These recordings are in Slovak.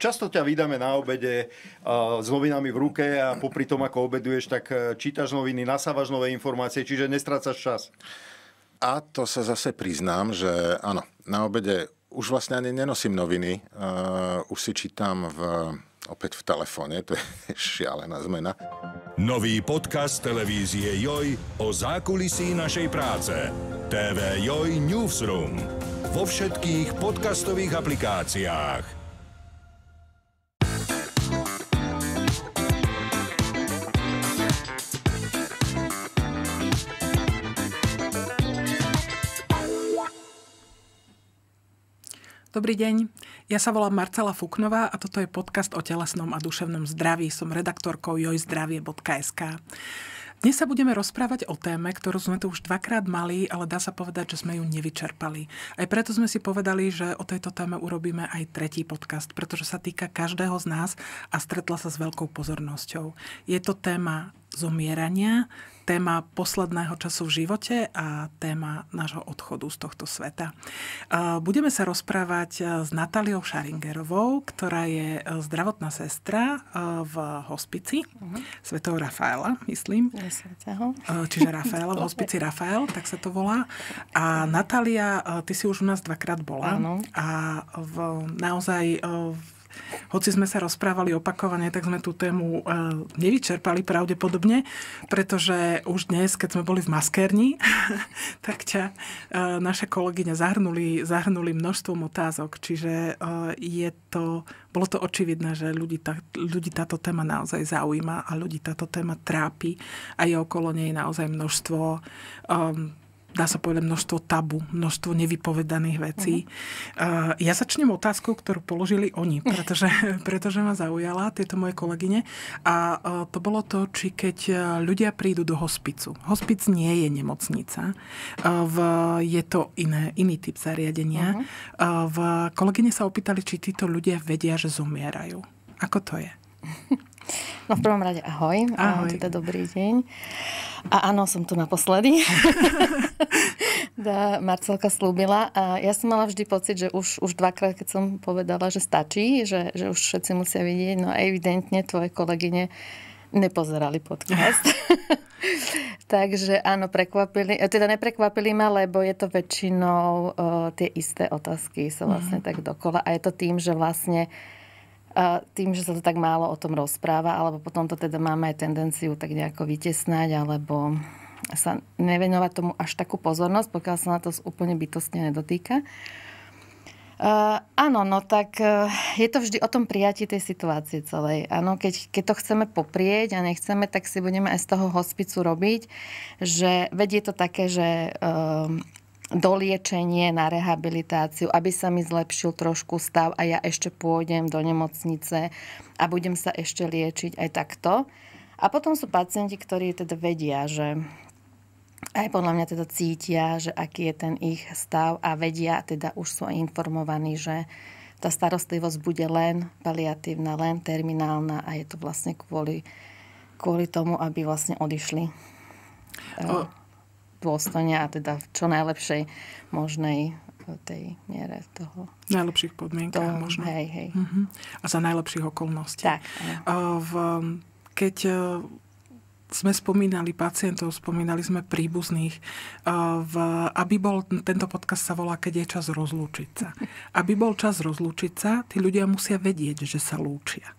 Často ťa vydáme na obede uh, s novinami v ruke a popri tom, ako obeduješ, tak uh, čítaš noviny, nasávaš nové informácie, čiže nestrácaš čas. A to sa zase priznám, že áno, na obede už vlastne ani nenosím noviny, uh, už si čítam v, opäť v telefóne, to je šialená zmena. Nový podcast televízie JOJ o zákulisí našej práce. TV JOJ Newsroom. Vo všetkých podcastových aplikáciách. Dobrý deň, ja sa volám Marcela Fuknová a toto je podcast o telesnom a duševnom zdraví. Som redaktorkou jojzdravie.sk. Dnes sa budeme rozprávať o téme, ktorú sme tu už dvakrát mali, ale dá sa povedať, že sme ju nevyčerpali. Aj preto sme si povedali, že o tejto téme urobíme aj tretí podcast, pretože sa týka každého z nás a stretla sa s veľkou pozornosťou. Je to téma zomierania, téma posledného času v živote a téma nášho odchodu z tohto sveta. Budeme sa rozprávať e, s Natáliou Šaringerovou, ktorá je e, zdravotná sestra e, v hospici uh-huh. Mhm. Svetého Rafaela, myslím. Čiže Rafaela, v hospici Rafael, tak sa to volá. A Natália, ty si už u nás dvakrát bola. Áno. A v, naozaj v hoci sme sa rozprávali opakovane, tak sme tú tému e, nevyčerpali pravdepodobne, pretože už dnes, keď sme boli v maskerni, tak ťa e, naše kolegyne zahrnuli, zahrnuli množstvom otázok. Čiže e, je to, bolo to očividné, že ľudí, tá, ľudí táto téma naozaj zaujíma a ľudí táto téma trápi a je okolo nej naozaj množstvo um, dá sa povedať, množstvo tabu, množstvo nevypovedaných vecí. Uh-huh. Ja začnem otázkou, ktorú položili oni, pretože, pretože ma zaujala tieto moje kolegyne. A eh, to bolo to, či keď eh, ľudia prídu do hospicu. Hospic nie je nemocnica. V, je to iné, iný typ zariadenia. Uh-huh. V, kolegyne sa opýtali, či títo ľudia vedia, že zomierajú. Ako to je? No v prvom rade ahoj. Ahoj. teda dobrý deň. A áno, som tu naposledy. Marcelka slúbila. A ja som mala vždy pocit, že už, už dvakrát, keď som povedala, že stačí, že, že už všetci musia vidieť, no evidentne tvoje kolegyne nepozerali podcast. Takže áno, prekvapili, e, teda neprekvapili ma, lebo je to väčšinou uh, tie isté otázky, sú vlastne mm. tak dokola. A je to tým, že vlastne tým, že sa to tak málo o tom rozpráva, alebo potom to teda máme aj tendenciu tak nejako vytesnať, alebo sa nevenovať tomu až takú pozornosť, pokiaľ sa na to úplne bytostne nedotýka. Uh, áno, no tak uh, je to vždy o tom prijatí tej situácie celej. Áno, keď, keď to chceme poprieť a nechceme, tak si budeme aj z toho hospicu robiť, že vedie to také, že uh, do liečenie, na rehabilitáciu, aby sa mi zlepšil trošku stav a ja ešte pôjdem do nemocnice a budem sa ešte liečiť aj takto. A potom sú pacienti, ktorí teda vedia, že aj podľa mňa teda cítia, že aký je ten ich stav a vedia, teda už sú aj informovaní, že tá starostlivosť bude len paliatívna, len terminálna a je to vlastne kvôli, kvôli tomu, aby vlastne odišli. O- dôstojne a teda v čo najlepšej možnej eh, tej miere toho. Najlepších podmienkach toho, možno. Hej, hej. Uh-huh. A za najlepších okolností. Tak. Uh, v, keď uh, sme spomínali pacientov, spomínali sme príbuzných. V, aby bol, tento podcast sa volá Keď je čas rozlúčiť sa. Aby bol čas rozlúčiť sa, tí ľudia musia vedieť, že sa lúčia.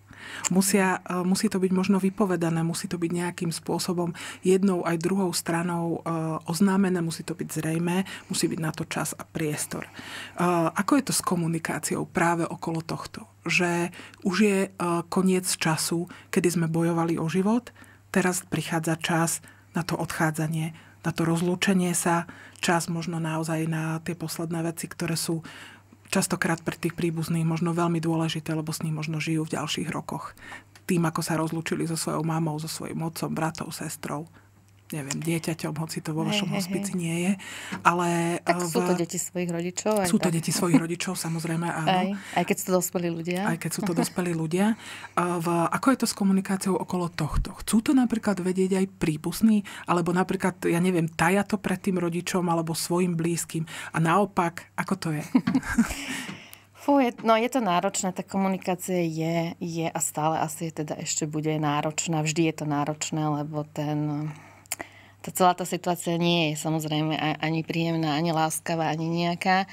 Musia, e, musí to byť možno vypovedané, musí to byť nejakým spôsobom jednou aj druhou stranou e, oznámené, musí to byť zrejme, musí byť na to čas a priestor. E, ako je to s komunikáciou práve okolo tohto? Že už je koniec času, kedy sme bojovali o život, teraz prichádza čas na to odchádzanie, na to rozlúčenie sa, čas možno naozaj na tie posledné veci, ktoré sú častokrát pre tých príbuzných možno veľmi dôležité, lebo s ním možno žijú v ďalších rokoch. Tým, ako sa rozlúčili so svojou mamou, so svojím otcom, bratou, sestrou neviem, dieťaťom, hoci to vo vašom hospici nie je. Ale tak v... Eh, sú to deti svojich rodičov. Aj sú to tak. deti svojich rodičov, samozrejme, áno. Aj, aj keď sú to dospelí ľudia. Aj keď sú to dospelí ľudia. V, ako je to s komunikáciou okolo tohto? Chcú to napríklad vedieť aj príbuzní, alebo napríklad, ja neviem, taja to pred tým rodičom alebo svojim blízkym. A naopak, ako to je? Fú, je, no je to náročné, tá komunikácia je, je a stále asi je teda ešte bude náročná. Vždy je to náročné, lebo ten tá celá tá situácia nie je samozrejme ani príjemná, ani láskavá, ani nejaká.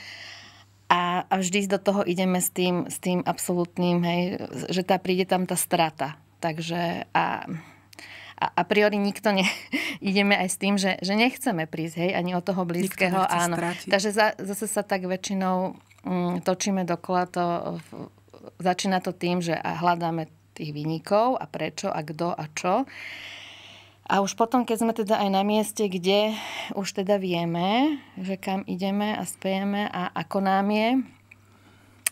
A, a vždy do toho ideme s tým, s tým absolútnym, hej, že tá, príde tam tá strata. Takže a, a, a priori nikto ne, ideme aj s tým, že, že nechceme prísť, hej, ani od toho blízkeho. Áno. Takže za, zase sa tak väčšinou mm, točíme dokola to, začína to tým, že a hľadáme tých vynikov a prečo a kto a čo. A už potom, keď sme teda aj na mieste, kde už teda vieme, že kam ideme a spejeme a ako nám je,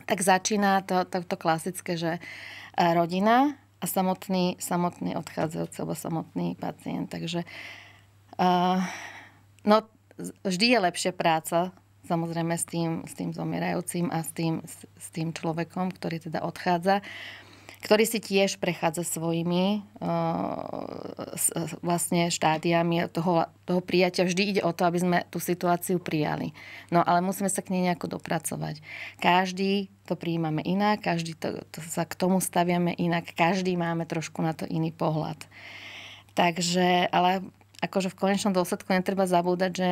tak začína to, to, to klasické, že e, rodina a samotný, samotný odchádzajúci alebo samotný pacient. Takže uh, no, vždy je lepšia práca samozrejme s tým, s tým zomierajúcim a s tým, s, s tým človekom, ktorý teda odchádza. Uh, ktorý si tiež prechádza svojimi eh, vlastne štádiami toho, toho prijatia. Vždy ide o to, aby sme tú situáciu prijali. No ale musíme sa k nej nejako dopracovať. Každý to prijímame inak, každý to, to sa k tomu staviame inak, každý máme trošku na to iný pohľad. Takže, ale akože v konečnom dôsledku netreba zabúdať, že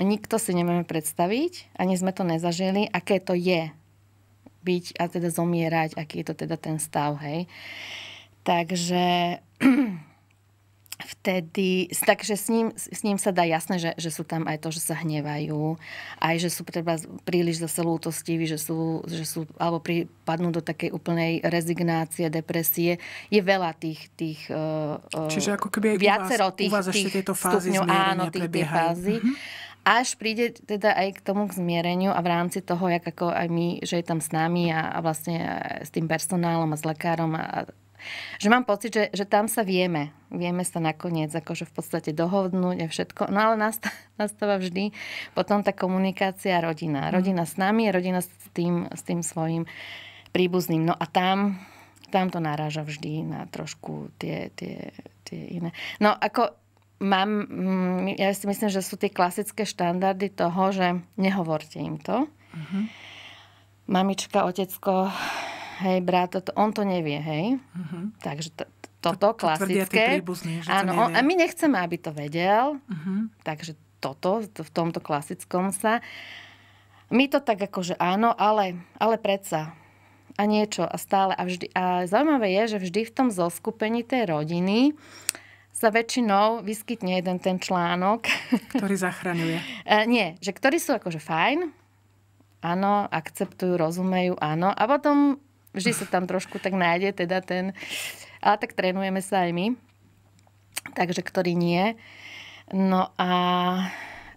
nikto si nemáme predstaviť, ani sme to nezažili, aké to je byť a teda zomierať, aký je to teda ten stav, hej. Takže vtedy, takže s ním, s ním sa dá jasné, že, že sú tam aj to, že sa hnevajú, aj že sú treba príliš zase lútostiví, že sú, že sú alebo pripadnú do takej úplnej rezignácie, depresie. Je veľa tých, tých eh, Čiže ako keby aj viacero u vás, tých, u vás tých tieto fázy stupňov, áno, tých, tých fázy. Mm-hmm. Až príde teda aj k tomu k zmiereniu a v rámci toho, jak ako aj my, že je tam s nami a, a vlastne e, s tým personálom a s lekárom a, že mám pocit, že, že tam sa vieme. Vieme sa nakoniec akože v podstate dohodnúť a všetko. No ale nastáva vždy potom tá komunikácia rodina. Mhm. Rodina s nami, rodina s tým, s tým svojim príbuzným. No a tam, tam to naráža vždy na trošku tie, tie, tie iné. No ako mám, mm, ja si myslím, že sú tie klasické štandardy toho, že nehovorte im to. Uh-huh. Mamička, otecko, hej, brat, to, on to nevie, hej. Uh-huh. Takže to, toto to, to klasické. Príbuzný, že áno, to on, a my nechceme, aby to vedel. Uh-huh. Takže toto, to, v tomto klasickom sa. My to tak akože áno, ale, ale predsa a niečo a stále a vždy. A zaujímavé je, že vždy v tom zoskupení tej rodiny uh, sa väčšinou vyskytne jeden ten článok. Ktorý zachraňuje. E, nie, že ktorí sú akože fajn, áno, akceptujú, rozumejú, áno. A potom vždy sa tam trošku tak nájde teda ten... Ale tak trénujeme sa aj my. Takže ktorý nie. No a...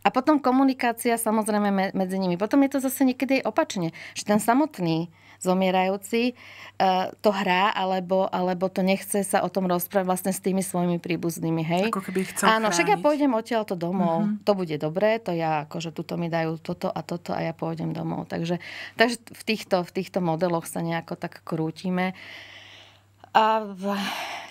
A potom komunikácia samozrejme medzi nimi. Potom je to zase niekedy aj opačne, že ten samotný zomierajúci, e, to hrá, alebo, alebo to nechce sa o tom rozprávať vlastne s tými svojimi príbuznými, hej? Ako keby chcel Áno, však ja pôjdem odtiaľ to domov. uh-huh. To bude dobré, to ja, akože tuto mi dajú toto a toto a ja pôjdem domov. Takže, takže v, týchto, v týchto modeloch sa nejako tak krútime. A v,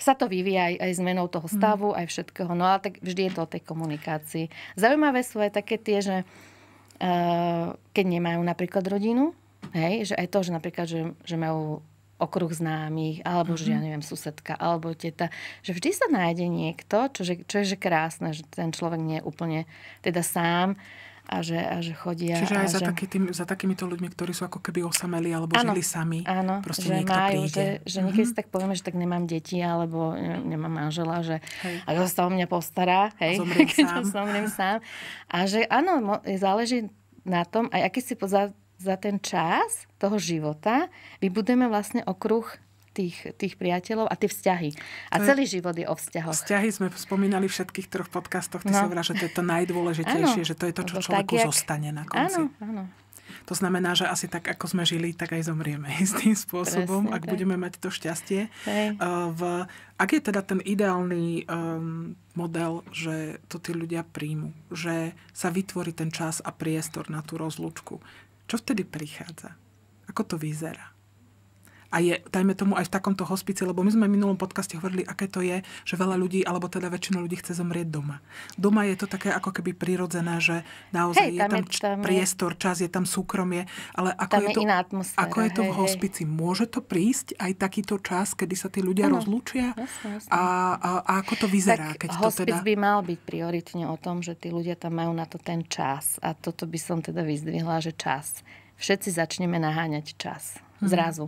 sa to vyvíja aj, aj zmenou toho mhm. stavu, mm. aj všetkého. No ale tak vždy je to o tej komunikácii. Zaujímavé sú aj také tie, že uh, keď nemajú napríklad rodinu, Hej, že aj to, že napríklad, že, že majú okruh známych, alebo mm-hmm. že ja mhm. neviem, susedka, alebo teta, že vždy sa nájde niekto, čo, že, čo je že krásne, že ten človek nie je úplne teda sám a že, a že chodia. Čiže aj a za, že... taký tým, za takýmito ľuďmi, ktorí sú ako keby osameli alebo ano, žili sami. Áno, proste že niekto majú, príde. že, že mm-hmm. niekedy si mhm. tak povieme, že tak nemám deti alebo nemám manžela, že hej. a to sa o mňa postará, hej, keď sám. zomriem sám. A že áno, záleží na tom, aj aký si poza za ten čas toho života vybudujeme vlastne okruh tých, tých priateľov a tie vzťahy. A to celý je, život je o vzťahoch. Vzťahy sme spomínali v všetkých troch podcastoch. Ty no. sa že to je to najdôležitejšie, áno, že to je to, čo človeku tak, jak... zostane na konci. Áno, áno. To znamená, že asi tak, ako sme žili, tak aj zomrieme istým spôsobom, Presne, ak tak. budeme mať to šťastie. Hej. Eh, v, ak je teda ten ideálny um, model, že to tí ľudia príjmu, že sa vytvorí ten čas a priestor na tú rozlúčku, čo vtedy prichádza? Ako to vyzerá? a je, dajme tomu, aj v takomto hospici, lebo my sme v minulom podcaste hovorili, aké to je, že veľa ľudí, alebo teda väčšina ľudí chce zomrieť doma. Doma je to také ako keby prirodzené, že naozaj hej, tam je tam, je, tam priestor, je... čas, je tam súkromie, ale ako tam je, je to, iná ako je to hej, v hospici? Môže to prísť aj takýto čas, kedy sa tí ľudia rozlúčia? A, a, a ako to vyzerá? Tak keď to teda... by mal byť prioritne o tom, že tí ľudia tam majú na to ten čas. A toto by som teda vyzdvihla, že čas. Všetci začneme naháňať čas. Mhm. Zrazu.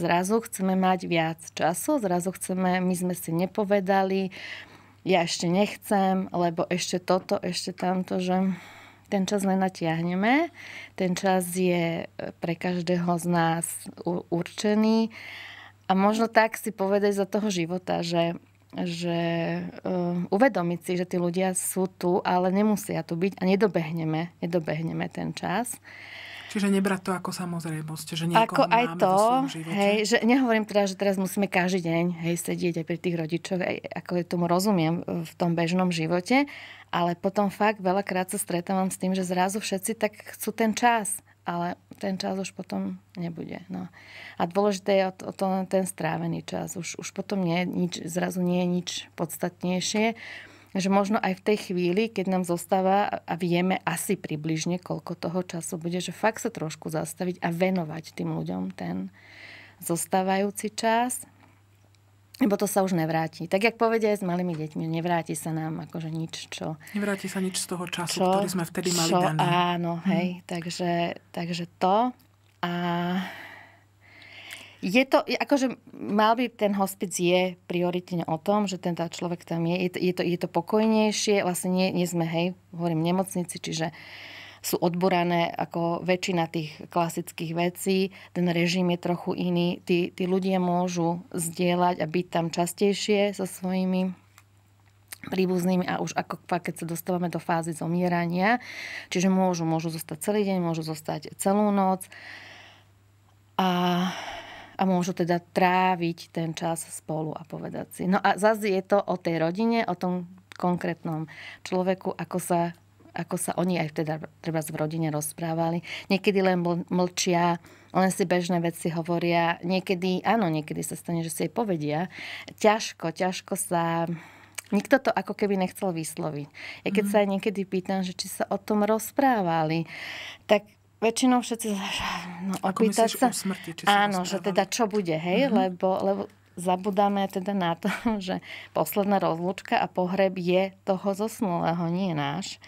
Zrazu chceme mať viac času, zrazu chceme, my sme si nepovedali, ja ešte nechcem, lebo ešte toto, ešte tamto, že ten čas nenatiahneme. Ten čas je e, pre každého z nás určený. A možno tak si povedať za toho života, že, že uh, uvedomiť si, že tí ľudia sú tu, ale nemusia tu byť a nedobehneme, nedobehneme ten čas. Čiže nebrať to ako samozrejmosť, že niekoho ako aj máme to, vo živote. Hej, že nehovorím teda, že teraz musíme každý deň hej, sedieť aj pri tých rodičoch, aj, ako je tomu rozumiem e, v tom bežnom živote, ale potom fakt veľakrát sa stretávam s tým, že zrazu všetci tak chcú ten čas ale ten čas už potom nebude. No. A dôležité je o to, o to, ten strávený čas. Už, už potom nie, nič, zrazu nie je nič podstatnejšie že možno aj v tej chvíli, keď nám zostáva a vieme asi približne, koľko toho času bude, že fakt sa trošku zastaviť a venovať tým ľuďom ten zostávajúci čas, lebo to sa už nevráti. Tak jak povedia aj s malými deťmi, nevráti sa nám akože nič, čo... Nevráti sa nič z toho času, čo, ktorý sme vtedy mali čo, daný. Áno, mhm. hej, hmm. takže, takže to. A je to, akože mal by ten hospic je prioritne o tom, že ten tá človek tam je. Je to, je to, je to pokojnejšie, vlastne nie, nie sme, hej, hovorím, nemocnici, čiže sú odborané ako väčšina tých klasických vecí. Ten režim je trochu iný. Tí, tí ľudia môžu zdieľať a byť tam častejšie so svojimi príbuznými a už ako keď sa dostávame do fázy zomierania, čiže môžu, môžu zostať celý deň, môžu zostať celú noc. A a môžu teda tráviť ten čas spolu a povedať si. No a zase je to o tej rodine, o tom konkrétnom človeku, ako sa, ako sa oni aj teda treba v rodine rozprávali. Niekedy len mlčia, len si bežné veci hovoria. Niekedy, áno, niekedy sa stane, že si jej povedia. Ťažko, ťažko sa Nikto to ako keby nechcel vysloviť. Ja keď mm-hmm. sa aj niekedy pýtam, že či sa o tom rozprávali, tak väčšinou všetci no, opýtať sa... Smrti, či áno, že teda čo bude, hej, mm-hmm. lebo, lebo zabudáme teda na to, že posledná rozlúčka a pohreb je toho zosnulého, nie náš.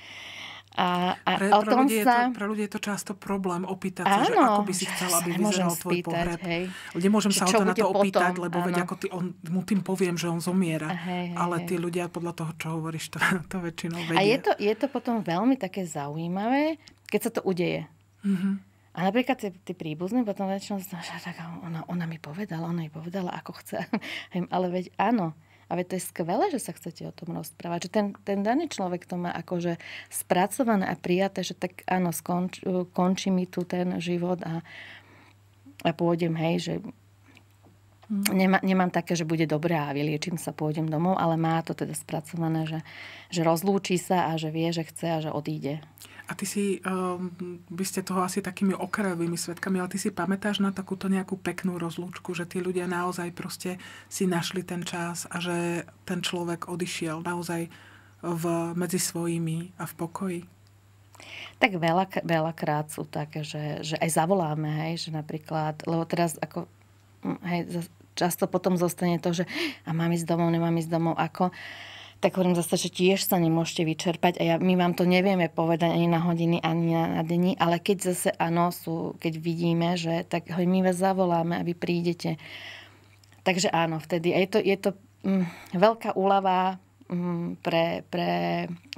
A, a pre, o pre tom ľudí sa... to, pre ľudí je to často problém opýtať áno, sa, že ako by si chcela, aby vyzeral tvoj spýtať, pohreb. Hej. Nemôžem sa o to na to potom, opýtať, lebo áno. veď ako ty, on, mu tým poviem, že on zomiera. hej, hej, Ale tí ľudia podľa toho, čo hovoríš, to, to väčšinou vedia. A je to, je to potom veľmi také zaujímavé, keď sa to udeje. Mm-hmm. A napríklad tie tí potom väčšinou znašia, tak ona, ona mi povedala, ona mi povedala, ako chce. Ale veď áno, a veď to je skvelé, že sa chcete o tom rozprávať. Že ten, ten daný človek to má akože spracované a prijaté, že tak áno, skonč, e, končí mi tu ten život a, a pôjdem, hej, že mm. Nemá, nemám také, že bude dobré a vyliečím sa, pôjdem domov, ale má to teda spracované, že, že rozlúči sa a že vie, že chce a že odíde. A ty si, um, ehm, by ste toho asi takými okrajovými svetkami, ale ty si pamätáš na takúto nejakú peknú rozlúčku, že tí ľudia naozaj proste si našli ten čas a že ten človek odišiel naozaj v, medzi svojimi a v pokoji? Tak veľa, veľakrát sú také, že, že aj zavoláme, hej, že napríklad, lebo teraz ako, hm, hej, často potom zostane to, že a mám ísť domov, nemám ísť domov, ako tak hovorím zase, že tiež sa nemôžete vyčerpať a ja, my vám to nevieme povedať ani na hodiny, ani na, na dni, ale keď zase áno, sú, keď vidíme, že tak hoj, my vás zavoláme a vy prídete. Takže áno, vtedy. A je to, je to mm, veľká úlava mm, pre, pre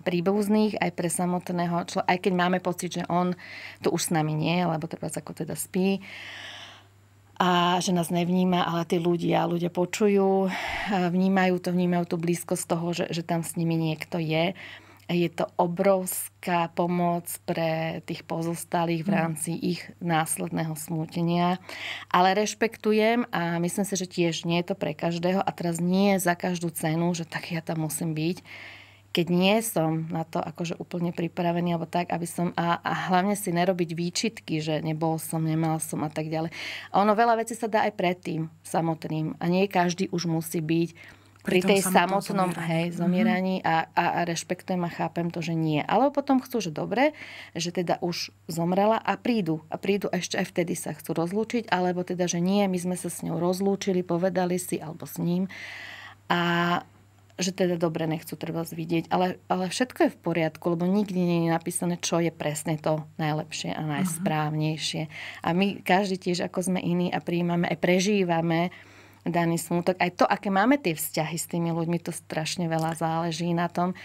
príbuzných, aj pre samotného človeka, aj keď máme pocit, že on tu už s nami nie, lebo teda ako teda spí. Uh, a že nás nevníma, ale tí ľudia, ľudia počujú, vnímajú to, vnímajú tú blízkosť toho, že, že tam s nimi niekto je. Je to obrovská pomoc pre tých pozostalých v mm. rámci ich následného smútenia. Ale rešpektujem a myslím si, že tiež nie je to pre každého a teraz nie je za každú cenu, že tak ja tam musím byť keď nie som na to akože úplne pripravený alebo tak, aby som a, a hlavne si nerobiť výčitky, že nebol som, nemal som a tak ďalej. A ono veľa vecí sa dá aj predtým samotným a nie každý už musí byť pri, pri tej samotnom zomieraní. hej, mhm. zomieraní mm-hmm. a, a rešpektujem a chápem to, že nie. Ale potom chcú, že dobre, že teda už zomrela a prídu. A prídu ešte aj vtedy sa chcú rozlúčiť, alebo teda, že nie, my sme sa s ňou rozlúčili, povedali si, alebo s ním. A, že teda dobre nechcú treba vidieť, ale, ale všetko je v poriadku, lebo nikdy nie je napísané, čo je presne to najlepšie a najsprávnejšie. A my každý tiež, ako sme iní a prijímame, aj prežívame daný smutok. Aj to, aké máme tie vzťahy s tými ľuďmi, to strašne veľa záleží na tom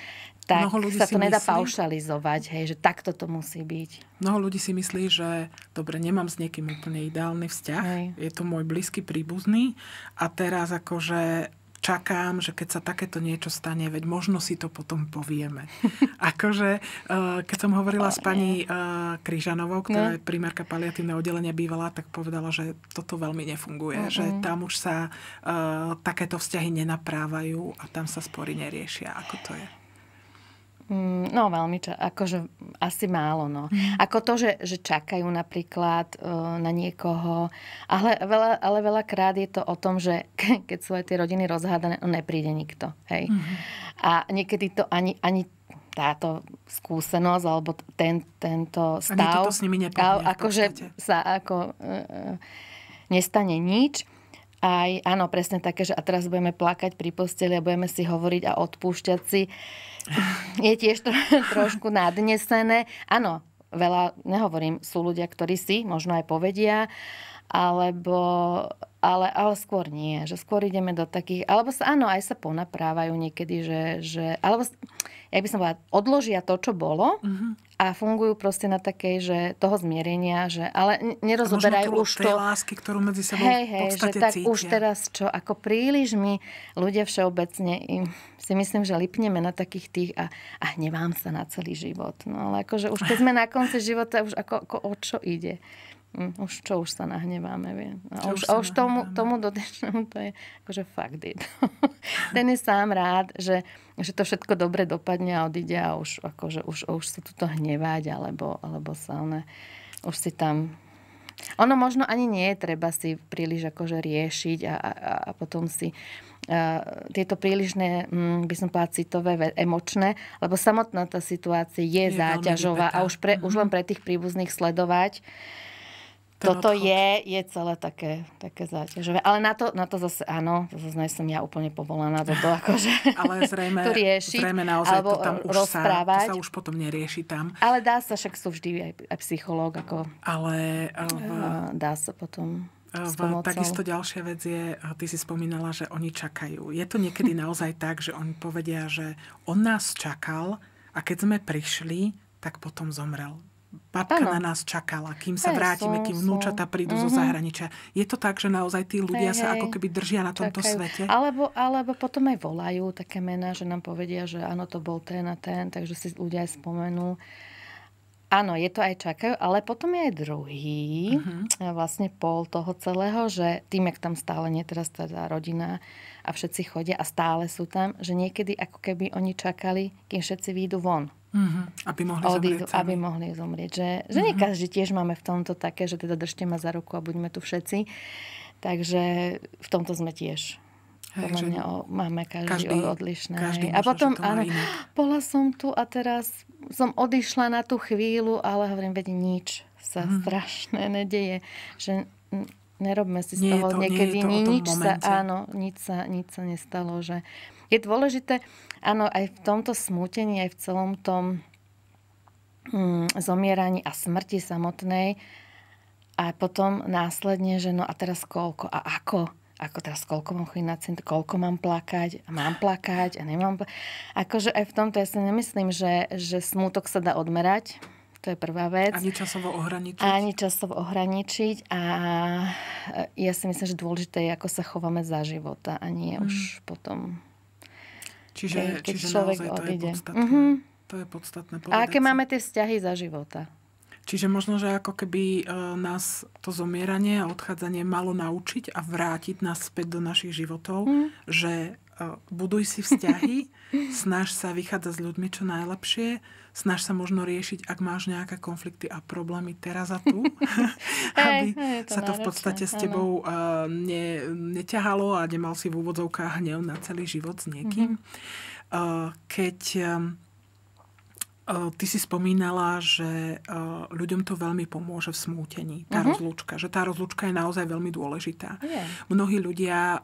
tak Mnoho ľudí sa to nedá myslí, paušalizovať, hej, že takto to musí byť. Mnoho ľudí si myslí, že dobre, nemám s niekým úplne ideálny vzťah, hej. je to môj blízky príbuzný a teraz akože čakám, že keď sa takéto niečo stane, veď možno si to potom povieme. Akože, eh, keď som hovorila s pani eh, Kryžanovou, ktorá no. je primárka paliatívne oddelenia bývala, tak povedala, že toto veľmi nefunguje, že tam už sa uh, takéto vzťahy nenaprávajú a tam sa spory neriešia. Ako to je? Mm, no veľmi, ča- akože asi málo. No. Mm. Ako to, že, že čakajú napríklad e, na niekoho, ale, veľa, ale veľakrát je to o tom, že ke, keď sú aj tie rodiny rozhádané, no nepríde nikto. Hej. Mm. A niekedy to ani, ani táto skúsenosť alebo ten, tento stav... Ani s nimi Akože sa ako, e, e, nestane nič aj, áno, presne také, že a teraz budeme plakať pri posteli a budeme si hovoriť a odpúšťať si. Je tiež tro, trošku nadnesené. Áno, veľa, nehovorím, sú ľudia, ktorí si možno aj povedia, alebo, ale, ale skôr nie, že skôr ideme do takých, alebo sa, áno, aj sa ponaprávajú niekedy, že, že alebo jak by som povedala, odložia to, čo bolo uh-huh. a fungujú proste na takej, že toho zmierenia, že ale nerozoberajú už to... lásky, ktorú medzi sebou hej, hej, v že tak cítia. už teraz čo, ako príliš my ľudia všeobecne im, si myslím, že lipneme na takých tých a, a nevám sa na celý život. No ale akože už keď sme na konci života, už ako, ako o čo ide. Hm, už čo, už sa nahneváme, vie. A už, už, a už tomu, tomu dotyčnému to je akože fakt je to. Ten je sám rád, že, že to všetko dobre dopadne a odíde a už, akože, už, už sa tuto hnevať, alebo, alebo sa ona už si tam... Ono možno ani nie je treba si príliš akože riešiť a, a, a potom si tieto prílišné, hm, by som povedala, citové, emočné, lebo samotná tá situácia je, je záťažová a už, pre, mm-hmm. už len mhm. pre tých príbuzných sledovať. Uh, ten toto odchod. je, je celé také, také záťažové. Ale na to, na to zase, áno, zase som ja úplne povolaná do toho, akože Ale zrejme, to riešiť, zrejme naozaj alebo to tam už rozprávať. Sa, to sa už potom nerieši tam. Ale dá sa, však sú vždy aj, aj psychológ, ako... Ale... ale... E, dá sa potom... E, v, takisto ďalšia vec je, e, ty si spomínala, že oni čakajú. Je to niekedy naozaj tak, že oni povedia, že on nás čakal a keď sme prišli, tak potom zomrel. Babka ano. na nás čakala, kým sa hey, vrátime, som, kým vnúčata prídu uh-huh. zo mhm. zahraničia. Je to tak, že naozaj tí ľudia hey, sa hey. ako keby držia na tomto čakajú. svete? Alebo, alebo potom aj volajú také mená, že nám povedia, že áno, to bol ten a ten, takže si ľudia aj spomenú. Áno, je to aj čakajú, ale potom je aj druhý uh-huh. vlastne pol toho celého, že tým, jak tam stále nie teraz tá rodina a všetci chodia a stále sú tam, že niekedy ako keby oni čakali, kým všetci výjdu von. Mm-hmm. Aby mohli odídu, zomrieť. Aby mohli zomrieť. Že, mm-hmm. že nie mm-hmm. každý tiež máme v tomto také, že teda držte ma za ruku a buďme tu všetci. Takže v tomto sme tiež. Hej, Podľa mňa o, máme každý, každý odlišné. Každý a potom, áno, bola som tu a teraz som odišla na tú chvíľu, ale hovorím, veď nič sa mm hmm. strašné nedeje. Že nerobme si z nie toho to, niekedy nie to nič. Sa, áno, nič sa, nič sa nestalo, že... Uh, je dôležité, áno, aj v tomto smútení, aj v celom tom hm, mm, zomieraní a smrti samotnej a potom následne, že no a teraz koľko a ako? Ako teraz koľko mám chodiť na centrum, koľko mám plakať, a mám plakať a nemám plakať. Akože aj v tomto ja si nemyslím, že, že smútok sa dá odmerať, to je prvá vec. Ani časovo ohraničiť. Ani časovo ohraničiť. A e, ja si myslím, že dôležité je, ako sa chováme za života a nie mm. už mhm. potom Čiže, keď čiže človek naozaj odíde. to je podstatné. Mm-hmm. To je podstatné A aké máme tie vzťahy za života? Čiže možno, že ako keby e, nás to zomieranie a odchádzanie malo naučiť a vrátiť nás späť do našich životov, mm. že e, buduj si vzťahy, snaž sa vychádzať s ľuďmi čo najlepšie, snaž sa možno riešiť, ak máš nejaké konflikty a problémy teraz a tu, aby hey, to sa to v podstate s tebou uh, ne, neťahalo a nemal si v úvodzovkách hnev na celý život s niekým. Mm-hmm. Uh, keď um, Ty si spomínala, že ľuďom to veľmi pomôže v smútení, tá uh-huh. rozlúčka. Že tá rozlúčka je naozaj veľmi dôležitá. Yeah. Mnohí ľudia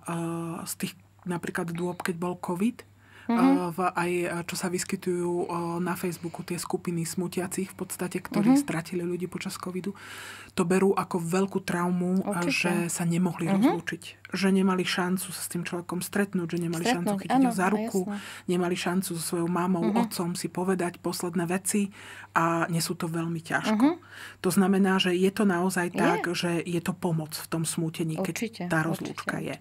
z tých, napríklad dôb, keď bol COVID, mm-hmm. v, aj čo sa vyskytujú na Facebooku tie skupiny smutiacich v podstate, ktorí mm-hmm. stratili ľudí počas covidu, to berú ako veľkú traumu, Určite. že sa nemohli mm-hmm. rozlúčiť že nemali šancu sa s tým človekom stretnúť, že nemali stretnúť, šancu chytiť áno, ho za ruku, jasne. nemali šancu so svojou mamou, uh-huh. otcom si povedať posledné veci a nesú to veľmi ťažko. Uh-huh. To znamená, že je to naozaj je. tak, že je to pomoc v tom smútení, určite, tá rozlúčka je.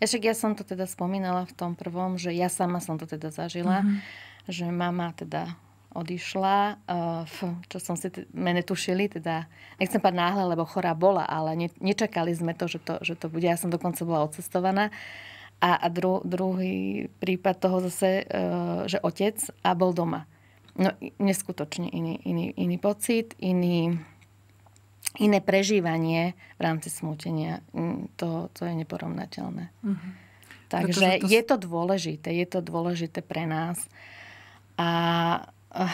Ja však ja som to teda spomínala v tom prvom, že ja sama som to teda zažila, uh-huh. že mama teda odišla, eh, čo som si mene tušili, teda nechcem pať náhle, lebo chorá bola, ale ne, nečakali sme to že, to, že to bude. Ja som dokonca bola odcestovaná. A, a dru, druhý prípad toho zase, eh, že otec a bol doma. No neskutočne iný, iný, iný pocit, iný, iné prežívanie v rámci smútenia. Mm, to, to je neporovnateľné. Mm-hmm. Takže to... je to dôležité, je to dôležité pre nás. A Ah,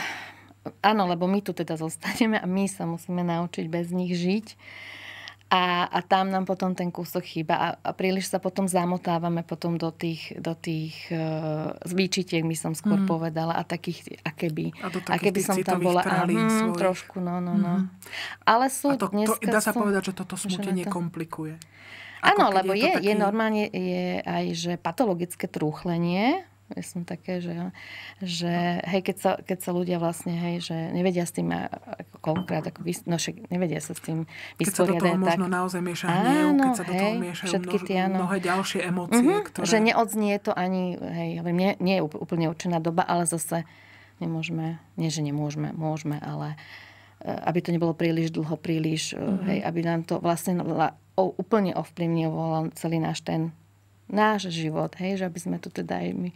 áno, lebo my tu teda zostaneme a my sa musíme naučiť bez nich žiť. A, a tam nám potom ten kúsok chýba a, a príliš sa potom zamotávame potom do tých, do tých uh, eh, zbíčitiek, by som skôr mm. povedala, a takých, aké by, a do aké by som tam bola. A, mm, trošku, no, no, no. Mm. Ale sú a to, dneska... To, dá sa sú, povedať, že toto smutenie to... komplikuje. Áno, lebo je, je, taký... je normálne je aj, že patologické trúchlenie, ja som také, že, že no. hej, keď sa, keď sa ľudia vlastne, hej, že nevedia s tým ako konkrét, ako vys- no však nevedia sa s tým vysporiadať. Keď sa do toho tak... možno naozaj mieša keď sa do hej, miešajú všetky množ, tie, áno. mnohé ďalšie emócie, mm-hmm, ktoré... Že neodznie to ani, hej, hovorím, nie, nie je úplne určená doba, ale zase nemôžeme, nie že nemôžeme, môžeme, ale e, aby to nebolo príliš dlho, príliš, mm-hmm. hej, aby nám to vlastne no, úplne ovplyvnilo celý náš ten náš život, hej, že aby sme tu teda aj my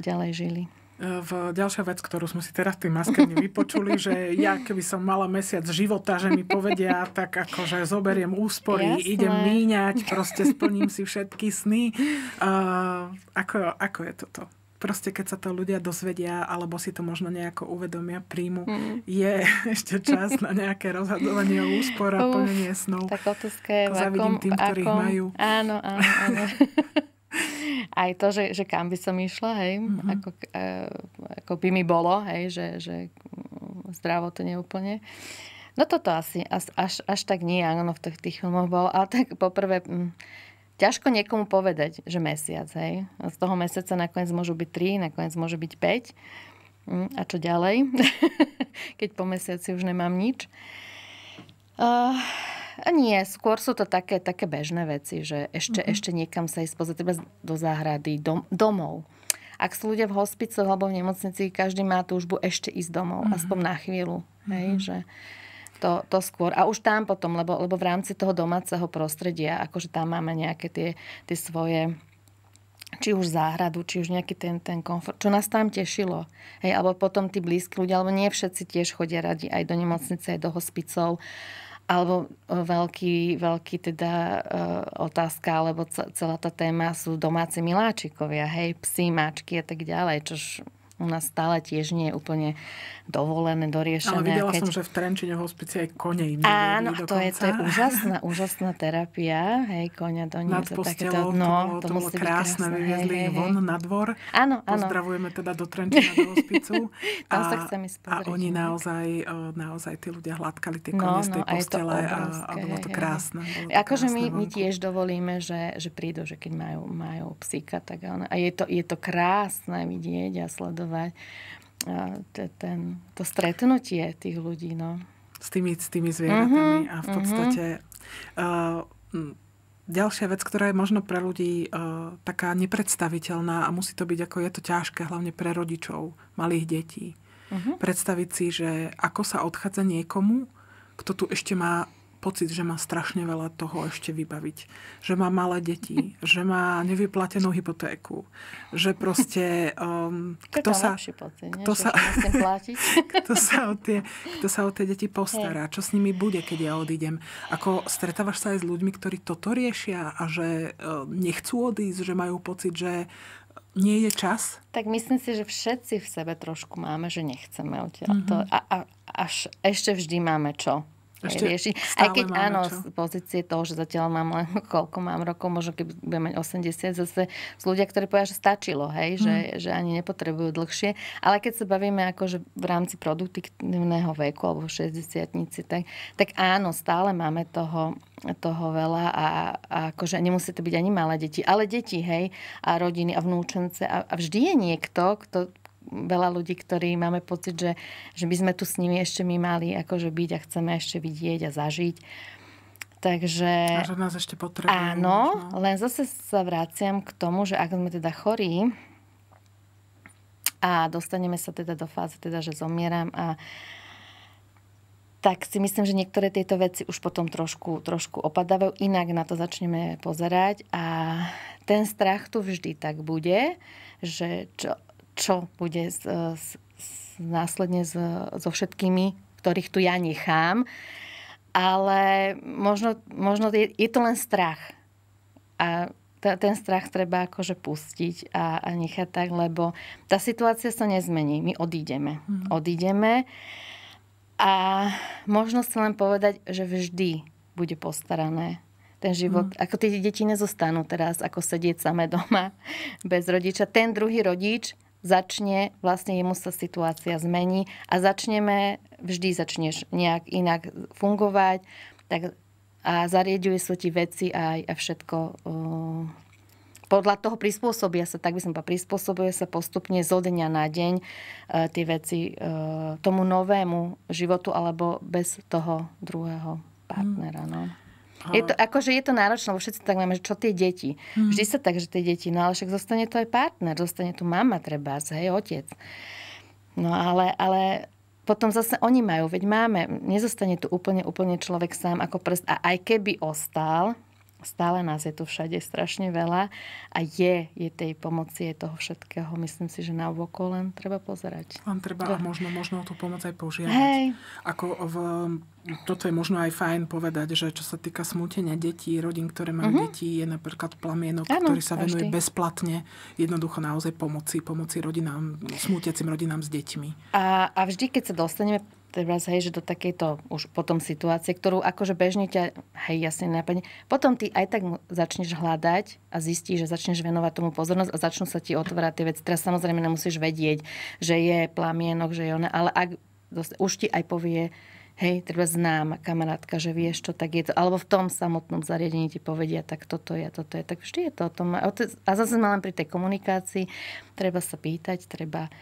ďalej žili. E, v ďalšia vec, ktorú sme si teraz tým maskerne vypočuli, že ja keby som mala mesiac života, že mi povedia, tak ako že zoberiem úspory, Jasné. idem míňať, proste splním si všetky sny. Uh, ako, ako je toto? proste keď sa to ľudia dozvedia alebo si to možno nejako uvedomia, príjmu, mm. je ešte čas na nejaké rozhodovanie o úspore a plnenie snov. Tak otázka je, v akom, tým, ktorých akom, majú. Áno, áno, áno. Aj to, že, že kam by som išla, hej, mm-hmm. ako, e, ako by mi bolo, hej, že, že zdravo to neúplne. No toto asi, až, až, tak nie, áno, v tých, tých filmoch bolo, ale tak poprvé... Mm, ťažko niekomu povedať, že mesiac, hej. Z toho mesiaca nakoniec môžu byť 3, nakoniec môže byť 5. Hm, a čo ďalej? Keď po mesiaci už nemám nič. Uh, nie, skôr sú to také, také bežné veci, že ešte, mm-hmm. ešte niekam sa ísť pozrieť, do záhrady, dom, domov. Ak sú ľudia v hospicoch alebo v nemocnici, každý má túžbu ešte ísť domov, mm-hmm. aspoň na chvíľu. Mm-hmm. Hej, mhm. že, to, to skôr. A už tam potom, lebo, lebo v rámci toho domáceho prostredia, akože tam máme nejaké tie, tie svoje či už záhradu, či už nejaký ten, ten komfort, čo nás tam tešilo. Hej, alebo potom tí blízki ľudia, alebo nie všetci tiež chodia radi aj do nemocnice, aj do hospicov. Alebo e, veľký, veľký teda e, otázka, alebo celá tá téma sú domáci miláčikovia, hej, psi, mačky a tak ďalej, čož u nás stále tiež nie je úplne dovolené, doriešené. Ale videla keď... som, že v Trenčine v hospici aj kone im Áno, to je, to je úžasná, úžasná terapia. Hej, konia do Nad postelou, takéto, no, to, bolo, to, musí bolo krásne, krásne vyviezli hej, von na dvor. Áno, áno. Pozdravujeme teda do Trenčina do hospicu. Tam sa chcem ísť A oni no. naozaj, naozaj tí ľudia hladkali tie no, kone no, z tej no, postele a, a bolo to krásne. akože my, my tiež dovolíme, že, že prídu, že keď majú, majú psíka, tak áno. A je to, je to krásne vidieť a sledovať organizovať ten, to stretnutie tých ľudí. No. S, tými, s tými zvieratami. Uh-huh, a v podstate uh-huh. uh, Ďalšia vec, ktorá je možno pre ľudí e, taká nepredstaviteľná a musí to byť ako je to ťažké, hlavne pre rodičov malých detí. Uh-huh. Predstaviť si, že ako sa odchádza niekomu, kto tu ešte má pocit, že má strašne veľa toho ešte vybaviť. Že má malé deti, že má nevyplatenú hypotéku, že proste... Um, kto, sa, pocit, kto, sa, kto, sa o tie, kto sa o tie deti postará, čo s nimi bude, keď ja odídem. Ako stretávaš sa aj s ľuďmi, ktorí toto riešia a že um, nechcú odísť, že majú pocit, že nie je čas? Tak myslím si, že všetci v sebe trošku máme, že nechceme odtiaľ. Mm-hmm. a, a až ešte vždy máme čo ešte rieši. Aj keď áno, čo? z pozície toho, že zatiaľ mám len koľko mám rokov, možno keď budem mať 80, zase sú ľudia, ktorí povedia, že stačilo, hej, hmm. že, hm. že ani nepotrebujú dlhšie. Ale keď sa bavíme akože v rámci produktívneho veku alebo 60 tak, tak áno, stále máme toho, toho veľa a, a akože nemusí to byť ani malé deti, ale deti, hej, a rodiny a vnúčence a, a vždy je niekto, kto veľa ľudí, ktorí máme pocit, že, že by sme tu s nimi ešte my mali akože byť a chceme ešte vidieť a zažiť. Takže... A že nás ešte potrebujú. Áno, možno. len zase sa vraciam k tomu, že ak sme teda chorí a dostaneme sa teda do fázy, teda, že zomieram a tak si myslím, že niektoré tieto veci už potom trošku, trošku opadávajú, inak na to začneme pozerať a ten strach tu vždy tak bude, že čo, čo bude z, z, z, následne z, so všetkými, ktorých tu ja nechám. Ale možno, možno je, je to len strach. A t- ten strach treba akože pustiť a, a nechať tak, lebo tá situácia sa nezmení. My odídeme. Mm. Odídeme a možno si len povedať, že vždy bude postarané ten život. Mm. Ako tie deti nezostanú teraz, ako sedieť samé doma bez rodiča. Ten druhý rodič začne, vlastne jemu sa situácia zmení a začneme, vždy začneš nejak inak fungovať tak, a zariaduje sa ti veci a, a všetko uh, podľa toho prispôsobia sa, tak by som pa prispôsobuje sa postupne zo dňa na deň e, tie veci e, tomu novému životu alebo bez toho druhého partnera. No. Je to, akože je to náročné, lebo všetci tak máme, že čo tie deti. Hmm. Vždy sa tak, že tie deti, no ale však zostane to aj partner, zostane tu mama treba, hej, otec. No ale, ale potom zase oni majú, veď máme, nezostane tu úplne, úplne človek sám ako prst a aj keby ostal, stále nás je tu všade strašne veľa a je, je tej pomoci, je toho všetkého. Myslím si, že na oko len treba pozerať. Len treba a možno, možno tú pomoc aj požiadať. Hej. Ako v, toto je možno aj fajn povedať, že čo sa týka smútenia detí, rodín, ktoré majú uh-huh. deti, je napríklad plamienok, ano, ktorý sa venuje bezplatne jednoducho naozaj pomoci, pomoci rodinám, smútiacim rodinám s deťmi. A, a vždy, keď sa dostaneme teraz, hej, že do takejto už potom situácie, ktorú akože bežne ťa, hej, jasne napadne, potom ty aj tak začneš hľadať a zistíš, že začneš venovať tomu pozornosť a začnú sa ti otvárať tie veci. Teraz samozrejme nemusíš vedieť, že je plamienok, že je ona, ale ak už ti aj povie, hej, treba znám kamarátka, že vieš čo, tak je to. Alebo v tom samotnom zariadení ti povedia, tak toto je, toto je. Tak vždy je to o tom. A zase ma len pri tej komunikácii treba sa pýtať, treba...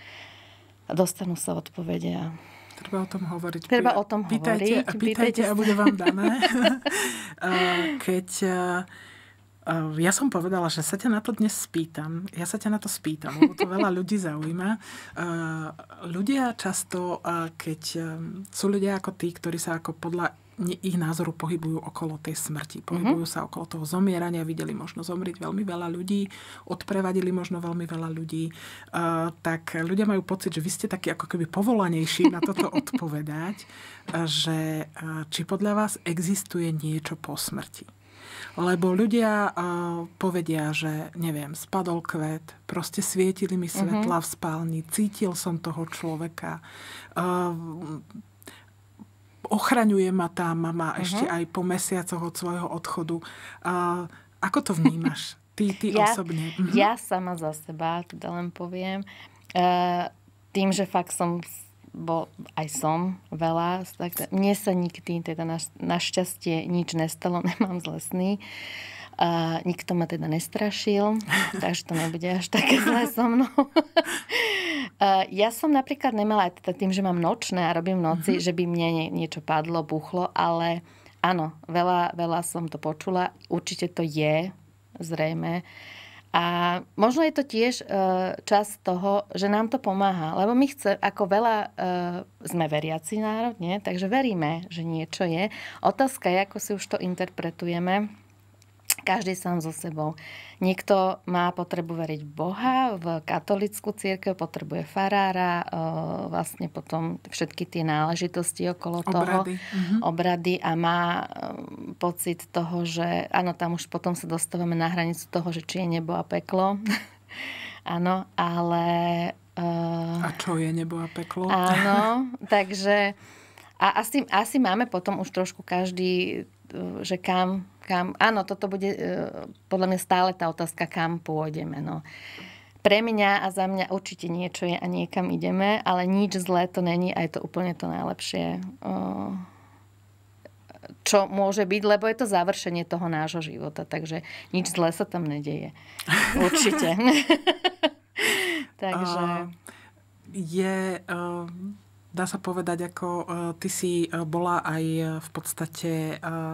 A dostanú sa odpovede a treba o tom hovoriť. Treba o tom pýtajte, hovoriť. Pýtajte, pýtajte a bude vám dané. Eh, keď eh, eh, ja som povedala, že sa ťa na to dnes spýtam. Ja sa ťa na to spýtam, lebo to veľa ľudí zaujíma. Ľudia často, keď sú ľudia ako tí, ktorí sa ako podľa ich názoru pohybujú okolo tej smrti. Pohybujú mm-hmm. sa okolo toho zomierania, videli možno zomrieť veľmi veľa ľudí, odprevadili možno veľmi veľa ľudí. Uh, tak ľudia majú pocit, že vy ste takí ako keby povolanejší na toto odpovedať, že uh, či podľa vás existuje niečo po smrti. Lebo ľudia uh, povedia, že neviem, spadol kvet, proste svietili mi svetla mm-hmm. v spálni, cítil som toho človeka. Uh, ochraňuje ma tá mama uh-huh. ešte aj po mesiacoch od svojho odchodu. Uh, ako to vnímaš? Ty, ty ja, osobne. Uh-huh. Ja sama za seba, teda len poviem. Uh, tým, že fakt som bo aj som veľa, tak mne sa nikdy, teda naš, našťastie nič nestalo, nemám zlesný. Uh, a nikto ma teda nestrašil, takže to nebude až také zlé so mnou. ja som napríklad nemala aj teda tým, že mám nočné a robím v noci, mm-hmm. že by mne niečo padlo, buchlo, ale áno, veľa, veľa som to počula. Určite to je, zrejme. A možno je to tiež e, čas toho, že nám to pomáha. Lebo my chce, ako veľa e, sme veriaci národ, takže veríme, že niečo je. Otázka je, ako si už to interpretujeme každý sám so sebou. Niekto má potrebu veriť v Boha, v katolickú církev, potrebuje farára, eh, vlastne potom všetky tie náležitosti okolo obrady. toho, mhm. obrady a má eh, pocit toho, že áno, tam už potom sa dostávame na hranicu toho, že či je nebo a peklo. áno, ale... Uh, a čo je nebo a peklo? Áno, takže... A asi, asi máme potom už trošku každý E, že kam, kam, áno, toto bude e, podľa mňa stále tá otázka, kam pôjdeme. No. Pre mňa a za mňa určite niečo je a niekam ideme, ale nič zlé to není a je to úplne to najlepšie, e, čo môže byť, lebo je to završenie toho nášho života, takže nič zlé sa tam nedeje. Určite. takže... Uh, je... Uh dá sa povedať, ako e, ty si e, bola aj e, v podstate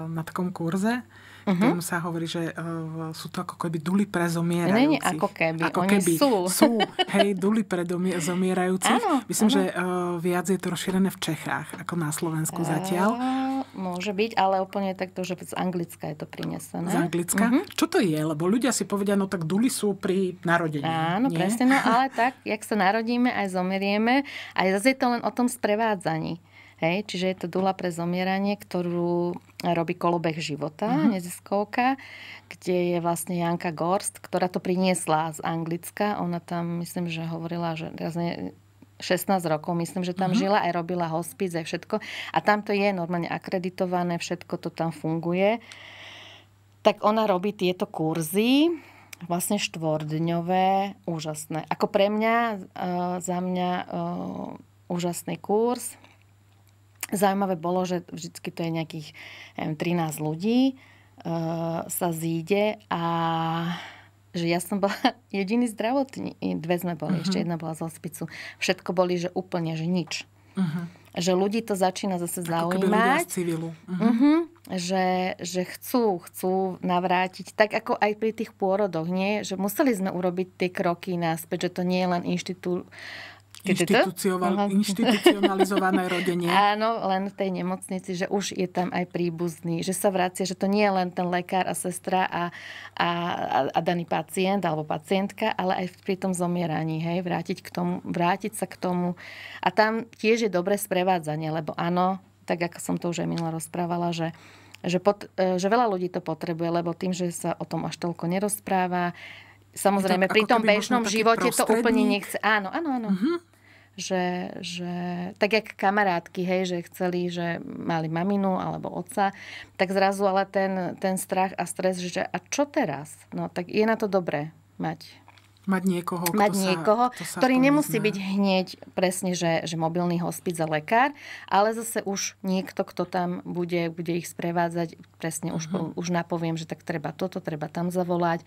na takom kurze, Uh-huh. Mhm. ktorom sa hovorí, že uh, sú to ako keby duly pre zomierajúcich. Nie, ako keby, ako oni keby sú. sú. Hej, duly pre domie- zomierajúcich. Áno, Myslím, áno. že uh, viac je to rozšírené v Čechách ako na Slovensku zatiaľ. Môže byť, ale úplne takto, že z Anglicka je to prinesené. Z Anglicka? Mm-hmm. Čo to je? Lebo ľudia si povedia, no tak duly sú pri narodení. Áno, nie? presne, no ale tak, jak sa narodíme, aj zomerieme. a zase je to len o tom sprevádzaní. Hej, čiže je to dula pre zomieranie, ktorú robí kolobeh života, uh-huh. neziskovka, kde je vlastne Janka Gorst, ktorá to priniesla z Anglicka. Ona tam, myslím, že hovorila, že teraz ne, 16 rokov, myslím, že tam mm-hmm. žila aj robila hospice, aj všetko. A tam to je normálne akreditované, všetko to tam funguje. Tak ona robí tieto kurzy, vlastne štvordňové, úžasné. Ako pre mňa, e, za mňa e, úžasný kurz. Zaujímavé bolo, že vždycky to je nejakých neviem, 13 ľudí e, sa zíde a že ja som bola jediný zdravotný, Dve sme boli, uh-huh. ešte jedna bola z hospicu. Všetko boli, že úplne, že nič. Uh-huh. Že ľudí to začína zase Ako zaujímať. Ako civilu. Uh-huh. Uh-huh. Že, že chcú, chcú navrátiť. Tak ako aj pri tých pôrodoch, nie? Že museli sme urobiť tie kroky naspäť, že to nie je len inštitút inštitucionalizované rodenie. Áno, len v tej nemocnici, že už je tam aj príbuzný, že sa vracia, že to nie je len ten lekár a sestra a, a, a daný pacient alebo pacientka, ale aj pri tom zomieraní, hej, vrátiť, k tomu, vrátiť sa k tomu. A tam tiež je dobré sprevádzanie, lebo áno, tak ako som to už aj minule rozprávala, že že, pot, e, že veľa ľudí to potrebuje, lebo tým, že sa o tom až toľko nerozpráva, Samozrejme, to, pri tom bežnom živote to úplne nechce. Áno, áno, áno. Uh-huh že, že tak jak kamarátky, hej, že chceli, že mali maminu alebo otca, tak zrazu ale ten, ten strach a stres, že a čo teraz? No tak je na to dobré mať Mať niekoho, kto mať niekoho sa, kto sa ktorý nemusí byť hneď presne, že, že mobilný hospic a lekár, ale zase už niekto, kto tam bude, bude ich sprevádzať, presne uh-huh. už, mhm. už napoviem, že tak treba toto, treba tam zavolať,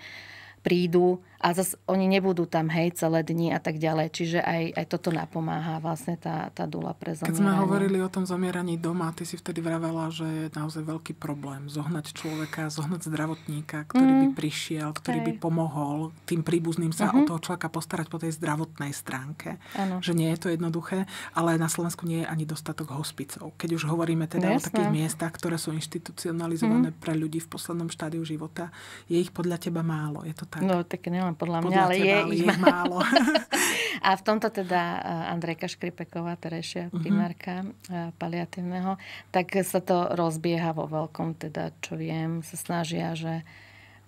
prídu a zase oni nebudú tam, hej, celé dni a tak ďalej. Čiže aj, aj toto napomáha vlastne tá, tá dula pre zomieranie. Keď sme hovorili o tom zomieraní doma, ty si vtedy vravela, že je naozaj veľký problém zohnať človeka, zohnať zdravotníka, ktorý mm. by prišiel, ktorý hej. by pomohol tým príbuzným sa mm-hmm. o mhm. toho človeka postarať po tej zdravotnej stránke. Ano. Že nie je to jednoduché, ale na Slovensku nie je ani dostatok hospicov. Keď už hovoríme teda Jasne. o takých miestach, ktoré sú inštitucionalizované mm. pre ľudí v poslednom štádiu života, je ich podľa teba málo. Je to tak? No, tak nemám podľa mňa, podľa ale teba, je, ale ich je málo. a v tomto teda eh, Andrejka Škripeková, Terešia, mhm. primárka uh-huh. paliatívneho, tak sa to rozbieha vo veľkom, teda čo viem, sa snažia, že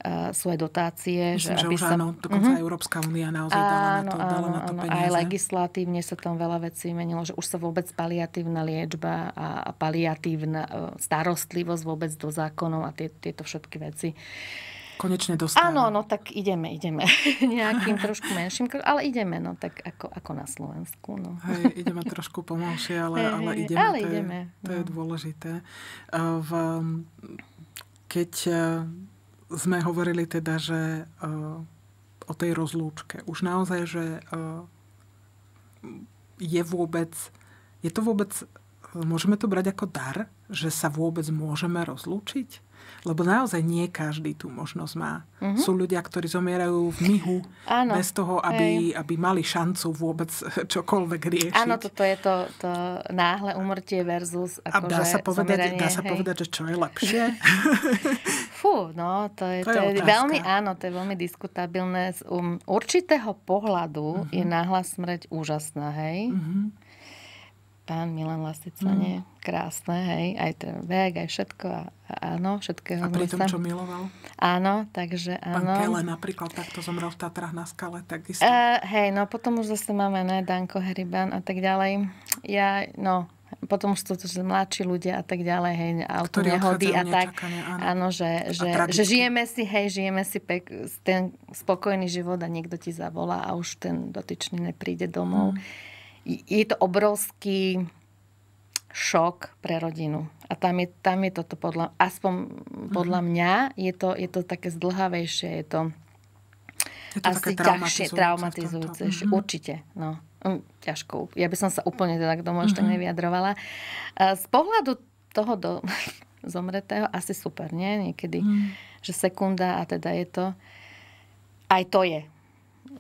uh, sú aj dotácie. Myslím, že, aby už sa... áno, dokonca uh-huh. Európska únia naozaj dala áno, na to, dala áno, na to áno, peniaze. Aj legislatívne sa tam veľa vecí menilo, že už sa vôbec paliatívna liečba a paliatívna eh, starostlivosť vôbec do zákonov a tie, tieto všetky veci uh, konečne dostali. Áno, no tak ideme, ideme. Nejakým trošku menším, ale ideme, no tak ako, ako na Slovensku. No. Hej, ideme trošku pomalšie, ale, hey, ale ideme. Ale to ideme. Je, to no. je dôležité. V, keď e, sme hovorili teda, že e, o tej rozlúčke, už naozaj, že e, je vôbec, je to vôbec, môžeme to brať ako dar, že sa vôbec môžeme rozlúčiť? Lebo naozaj nie každý tú možnosť má. Uh-huh. Sú ľudia, ktorí zomierajú v mihu Áno. bez toho, aby, aby mali šancu vôbec čokoľvek riešiť. Áno, toto je to, to náhle umrtie versus ako A akože dá sa povedať, dá sa hej. povedať, že čo je lepšie? Fú, no, to je, to to je je veľmi, áno, to je veľmi diskutabilné. Z um, určitého pohľadu uh-huh. je náhla smrť úžasná, hej? Uh-huh pán Milan Lasica, mm. nie? Krásne, hej, aj ten vek, aj všetko, a, a áno, všetkého. A pri tom, čo miloval? Áno, takže áno. Pán Kele napríklad takto zomrel v Tatrach na skale, takisto. Uh, hej, no potom už zase máme, ne, Danko Heriban a tak ďalej. Ja, no, potom už sú to že mladší ľudia a tak ďalej, hej, auto nehody a tak. Áno, že, že, že žijeme si, hej, žijeme si pek, ten spokojný život a niekto ti zavolá a už ten dotyčný nepríde domov. Mm je to obrovský šok pre rodinu. A tam je, tam je toto podľa, aspoň podľa mm-hmm. mňa, je to, je to také zdlhavejšie, je to, je to asi ťažšie, traumatizujúce. Mm-hmm. Určite, no. Mm, ťažko. Ja by som sa úplne teda k tomu mm-hmm. ešte mhm. nevyjadrovala. Z pohľadu toho do, zomretého asi super, nie? Niekedy, mm. že sekunda a teda je to... Aj to je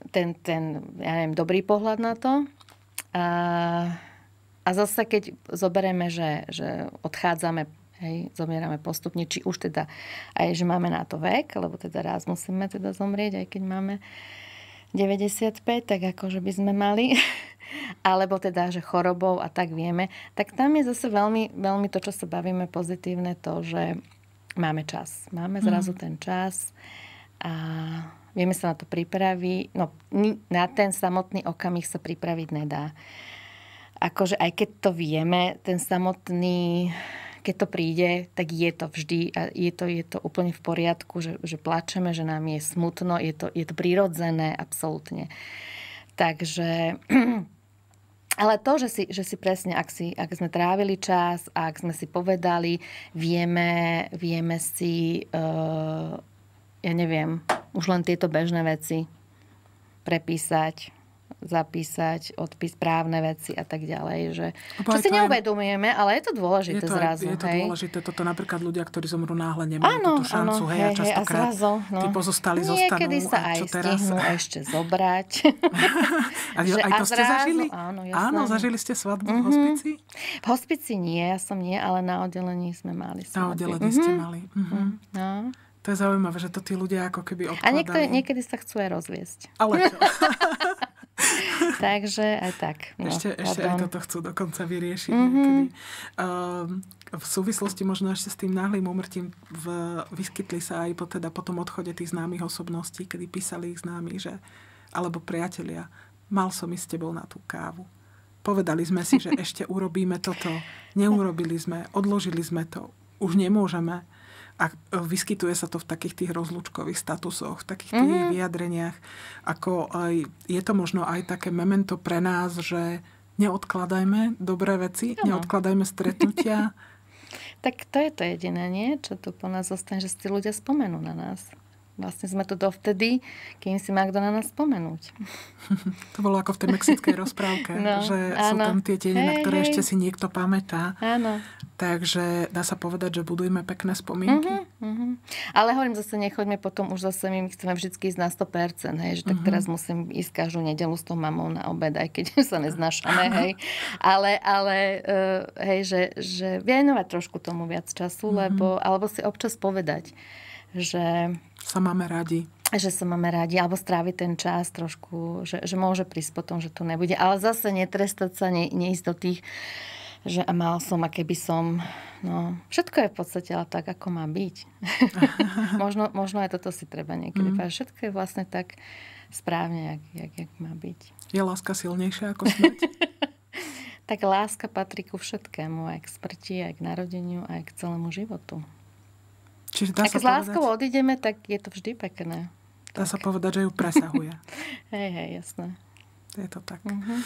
ten, ten, ja neviem, dobrý pohľad na to. A, a zase, keď zoberieme, že, že odchádzame Hej, zomierame postupne, či už teda aj, že máme na to vek, lebo teda raz musíme teda zomrieť, aj keď máme 95, tak akože by sme mali, alebo teda, že chorobou a tak vieme, tak tam je zase veľmi, veľmi to, čo sa bavíme pozitívne, to, že máme čas. Máme mhm. zrazu mm. ten čas a vieme sa na to pripraviť, no na ten samotný okamih sa pripraviť nedá. Akože aj keď to vieme, ten samotný, keď to príde, tak je to vždy a je to, je to úplne v poriadku, že, že plačeme, že nám je smutno, je to, je to prirodzené absolútne. Takže ale to, že si, že si presne, ak, si, ak sme trávili čas, ak sme si povedali, vieme, vieme si uh, ja neviem, už len tieto bežné veci prepísať, zapísať, odpis právne veci a tak ďalej. Že, čo si neuvedomujeme, ale je to dôležité je to, zrazu. Je to hej. dôležité, toto napríklad ľudia, ktorí zomrú náhle, nemajú áno, túto šancu. Áno, hej, hej, a zrazu, no. tí pozostali Niekedy zostanú. Niekedy sa aj čo teraz? stihnú ešte zobrať. a, že, aj to zrazu, ste zažili? Áno, jasné. áno, zažili ste svadbu mm-hmm. v mhm. hospici? V hospici nie, ja som nie, ale na oddelení sme mali svadbu. Na oddelení mm-hmm. ste mhm. mali. Mm-hmm. No. To je zaujímavé, že to tí ľudia ako keby odkladajú. A niekto, niekedy sa chcú aj rozviesť. Ale čo? Takže aj tak. No, ešte, ešte aj toto chcú dokonca vyriešiť. Mm-hmm. v súvislosti možno ešte s tým náhlým umrtím v, vyskytli sa aj po, teda, po tom odchode tých známych osobností, kedy písali ich známi, že alebo priatelia, mal som ísť s tebou na tú kávu. Povedali sme si, že ešte urobíme toto, neurobili sme, odložili sme to, už nemôžeme a vyskytuje sa to v takých tých rozlúčkových statusoch, v takých tých mm-hmm. vyjadreniach. Ako je to možno aj také memento pre nás, že neodkladajme dobré veci, ano. neodkladajme stretnutia. tak to je to jediné, nie? Čo tu po nás zostane, že si ľudia spomenú na nás. Vlastne sme tu dovtedy, kým si má kto na nás spomenúť. To bolo ako v tej mexickej rozprávke, no, že áno. sú tam tie tieňe, hey, na ktoré hej. ešte si niekto pamätá. Áno. Takže dá sa povedať, že budujme pekné spomienky. Uh-huh, uh-huh. Ale hovorím zase, nechoďme potom už zase, my chceme vždy ísť na 100%, hej, že tak uh-huh. teraz musím ísť každú nedelu s tou mamou na obed, aj keď sa neznášame, hej. Ale, ale eh, hej, že, že venovať trošku tomu viac času, uh-huh. lebo, alebo si občas povedať, že sa máme radi že sa máme radi, alebo stráviť ten čas trošku, že, že môže prísť potom, že tu nebude. Ale zase netrestať sa, ne, neísť do tých, že a mal som a keby som. No, všetko je v podstate ale tak, ako má byť. možno, možno aj toto si treba niekedy mm. Všetko je vlastne tak správne, jak, jak, jak má byť. Je láska silnejšia ako smrť? tak láska patrí ku všetkému, aj k smrti, aj k narodeniu, aj k celému životu. Čiže dá Ak sa s láskou povedať, odídeme, tak je to vždy pekné. Dá tak. sa povedať, že ju presahuje. hej, hej, jasné. Je to tak. Uh-huh.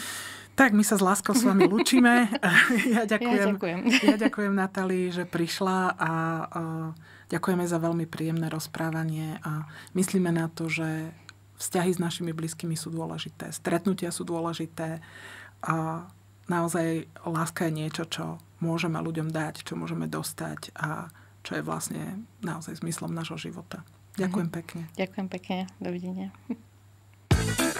Tak, my sa s láskou s vami lúčime. ja ďakujem, ja ďakujem. ja ďakujem Natali, že prišla a uh, ďakujeme za veľmi príjemné rozprávanie a myslíme na to, že vzťahy s našimi blízkymi sú dôležité, stretnutia sú dôležité a naozaj láska je niečo, čo môžeme ľuďom dať, čo môžeme dostať a čo je vlastne naozaj zmyslom nášho života. Ďakujem mhm. pekne. Ďakujem pekne. Dovidenia.